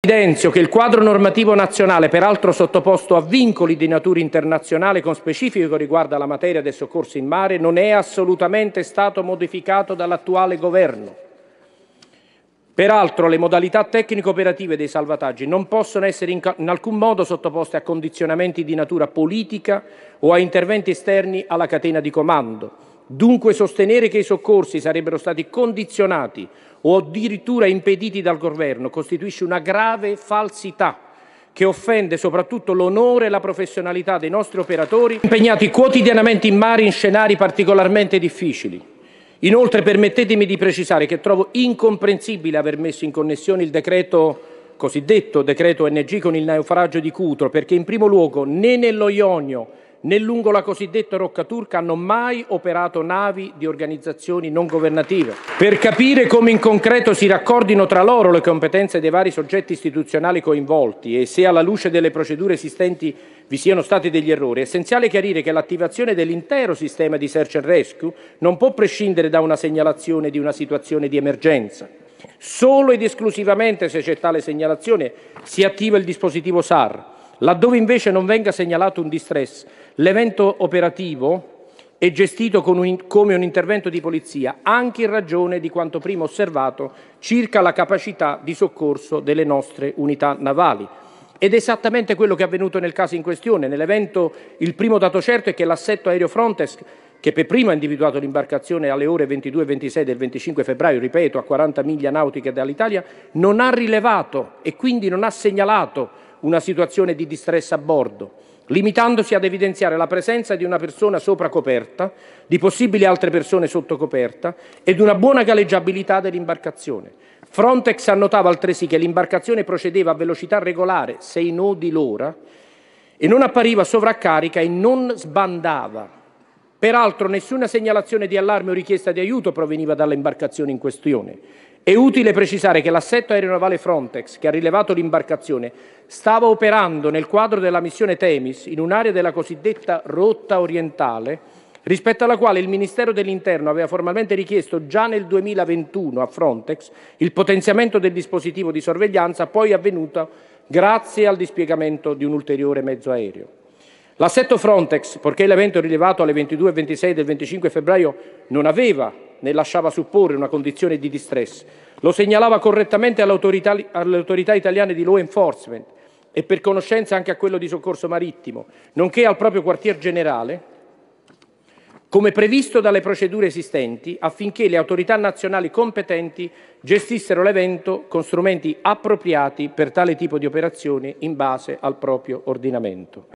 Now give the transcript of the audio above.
Evidenzio che il quadro normativo nazionale, peraltro sottoposto a vincoli di natura internazionale con specifico riguardo alla materia dei soccorsi in mare, non è assolutamente stato modificato dall'attuale Governo. Peraltro le modalità tecnico-operative dei salvataggi non possono essere in alcun modo sottoposte a condizionamenti di natura politica o a interventi esterni alla catena di comando, Dunque sostenere che i soccorsi sarebbero stati condizionati o addirittura impediti dal governo costituisce una grave falsità che offende soprattutto l'onore e la professionalità dei nostri operatori impegnati quotidianamente in mare in scenari particolarmente difficili. Inoltre permettetemi di precisare che trovo incomprensibile aver messo in connessione il decreto cosiddetto decreto NG con il naufragio di Cutro perché in primo luogo né nello Ionio né lungo la cosiddetta Rocca Turca hanno mai operato navi di organizzazioni non governative. Per capire come in concreto si raccordino tra loro le competenze dei vari soggetti istituzionali coinvolti e se alla luce delle procedure esistenti vi siano stati degli errori, è essenziale chiarire che l'attivazione dell'intero sistema di search and rescue non può prescindere da una segnalazione di una situazione di emergenza. Solo ed esclusivamente se c'è tale segnalazione si attiva il dispositivo SAR Laddove invece non venga segnalato un distress, l'evento operativo è gestito un, come un intervento di polizia, anche in ragione di quanto prima osservato circa la capacità di soccorso delle nostre unità navali. Ed è esattamente quello che è avvenuto nel caso in questione. Nell'evento il primo dato certo è che l'assetto aereo Frontex, che per primo ha individuato l'imbarcazione alle ore 22 e 26 del 25 febbraio, ripeto, a 40 miglia nautiche dall'Italia, non ha rilevato e quindi non ha segnalato una situazione di distress a bordo, limitandosi ad evidenziare la presenza di una persona sopra coperta, di possibili altre persone sotto coperta ed una buona galleggiabilità dell'imbarcazione. Frontex annotava altresì che l'imbarcazione procedeva a velocità regolare, 6 nodi l'ora, e non appariva sovraccarica e non sbandava. Peraltro nessuna segnalazione di allarme o richiesta di aiuto proveniva dall'imbarcazione in questione. È utile precisare che l'assetto aeronavale Frontex, che ha rilevato l'imbarcazione, stava operando nel quadro della missione Temis in un'area della cosiddetta rotta orientale, rispetto alla quale il Ministero dell'Interno aveva formalmente richiesto già nel 2021 a Frontex il potenziamento del dispositivo di sorveglianza, poi avvenuto grazie al dispiegamento di un ulteriore mezzo aereo. L'assetto Frontex, purché l'evento rilevato alle 22.26 del 25 febbraio non aveva ne lasciava supporre una condizione di distress, lo segnalava correttamente alle autorità, all italiane di law enforcement e per conoscenza anche a quello di soccorso marittimo, nonché al proprio quartier generale, come previsto dalle procedure esistenti, affinché le autorità nazionali competenti gestissero l'evento con strumenti appropriati per tale tipo di operazione in base al proprio ordinamento.